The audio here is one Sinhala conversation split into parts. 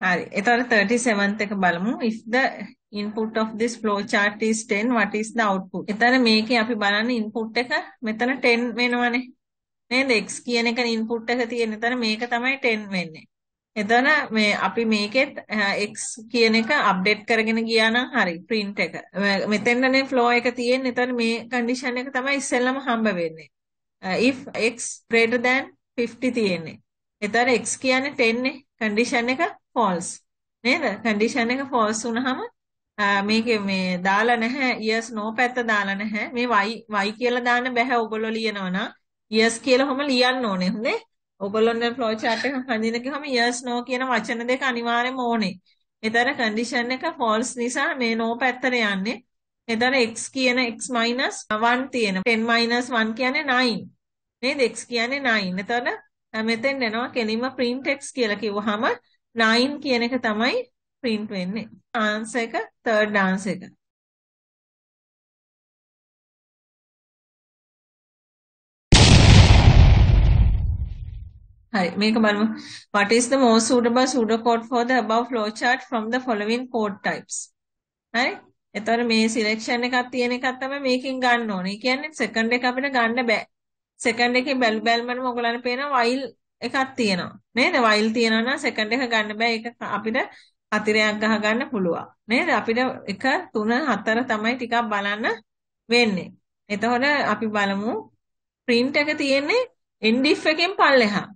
හරි. එතකොට 37th එක බලමු. If the input of this flow chart is 10, what is the output? එතන මේකේ අපි බලන්න input එක මෙතන 10 වෙනවනේ. නේද? x කියන එක input එක තියෙන. එතන මේක තමයි 10 වෙන්නේ. එතන මේ අපි මේකෙත් x කියන එක අප්ඩේට් කරගෙන ගියා නම් හරි print එක. මෙතෙන්නේ flow එක තියෙන්නේ. එතන මේ condition එක තමයි ඉස්සෙල්ලම හම්බ වෙන්නේ. Uh, if x greater than 50 තියෙන්නේ. එතන x කියන්නේ 10 නේ. කන්ඩිෂන් එක ෆෝල්ස් නේද කන්ඩිෂන් එක ෆෝල්ස් වුනහම මේකේ මේ දාලා නැහැ yes no පැත්ත දාලා නැහැ මේ y y කියලා දාන්න බෑ ඔයගොල්ලෝ ලියනවනම් yes කියලා හැම ලියන්න ඕනේ හොඳේ ඔයගොල්ලොන්ගේ ෆ්ලෝ chart එක හඳිනකම yes no කියන වචන දෙක අනිවාර්යයෙන්ම ඕනේ එතන කන්ඩිෂන් එක ෆෝල්ස් නිසා මේ no පැත්තට යන්නේ එතන x කියන x 1 තියෙන 10 1 කියන්නේ 9 නේද x කියන්නේ 9 එතන මෙතෙන් එනවා කෙලින්ම print text කියලා කිව්වහම 9 කියන එක තමයි print වෙන්නේ. answer එක third answer එක. හරි මේක බලමු. What is the most suitable pseudocode for the above flowchart from the following code types? හරි. එතකොට මේ selection එකක් තියෙන එකක් තමයි මේකෙන් ගන්න ඕනේ. ඒ කියන්නේ second එක අපිට ගන්න බෑ. සෙකන්ඩ් එකේ බැලු බැලමටම ඔයගලන්ට පේන වයිල් එකක් තියෙනවා. නේද? වයිල් තියෙනවා නම් සෙකන්ඩ් එක ගන්න බෑ. ඒක අපිට අතිරයක් ගහ ගන්න පුළුවන්. නේද? අපිට 1 3 4 තමයි ටිකක් බලන්න වෙන්නේ. එතකොට අපි බලමු print එක තියෙන්නේ end if එකෙන් පල්ලෙහා.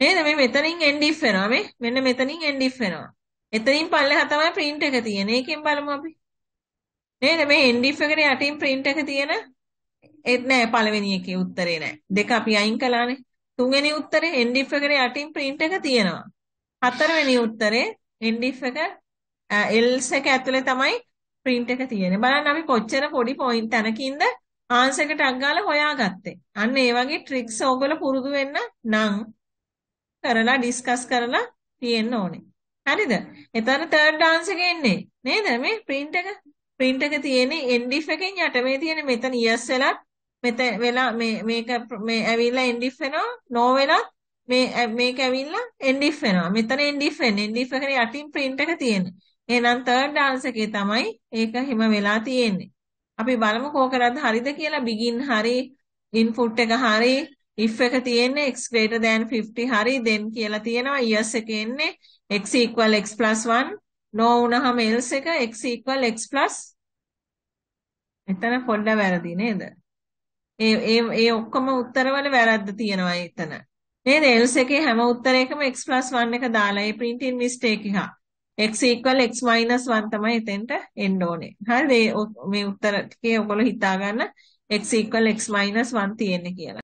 නේද? මේ මෙතනින් end if වෙනවා මේ. මෙන්න මෙතනින් end if වෙනවා. එතනින් පල්ලෙහා තමයි print එක තියෙන්නේ. ඒකෙන් බලමු අපි. නේද? මේ end if එකට යටින් print එක තියෙන ඒත් නෑ පළවෙනි එකේ උත්තරේ නෑ. දෙක අපි අයින් කළානේ. තුන්වෙනි උත්තරේ end if එකට යටින් print එක තියෙනවා. හතරවෙනි උත්තරේ end if එක else එක ඇතුලේ තමයි print එක තියෙන්නේ. බලන්න අපි කොච්චර පොඩි point තැනකින්ද answer එකට අග්ගාලා හොයාගත්තේ. අන්න ඒ වගේ tricks ඕගොල්ලෝ පුරුදු වෙන්න නම් කරලා discuss කරලා තියෙන්න ඕනේ. හරිද? එතන third answer එක එන්නේ. නේද? මේ print එක print එක තියෙන්නේ end if එකෙන් යට මේ තියෙන මෙතන years වෙලත් මෙතන වෙලා මේ මේක මේ ඇවිල්ලා end if වෙනවා no වෙලත් මේ මේක ඇවිල්ලා end if වෙනවා මෙතන end if වෙන්නේ end if එකේ යටින් print එක තියෙන්නේ එහෙනම් third answer එකේ තමයි ඒක හිම වෙලා තියෙන්නේ අපි බලමු කෝ කරද්ද හරිද කියලා begin හරි input එක හරි if එක තියෙන්නේ x greater than 50 හරි then කියලා තියෙනවා years එකේ එන්නේ x equal x plus 1 නොවුනහම else එක x x එතන පොඩ්ඩ වැරදි නේද? ඒ ඒ ඒ ඔක්කොම උත්තරවල වැරද්ද තියෙනවා එතන. නේද? else එකේ හැම උත්තරයකම x 1 එක දාලා ඒ printing mistake එක. x x 1 තමයි එතෙන්ට එන්න ඕනේ. හරිද? මේ උත්තර ටිකේ ඔයගොල්ලෝ හිතාගන්න x x 1 තියෙන්නේ කියලා.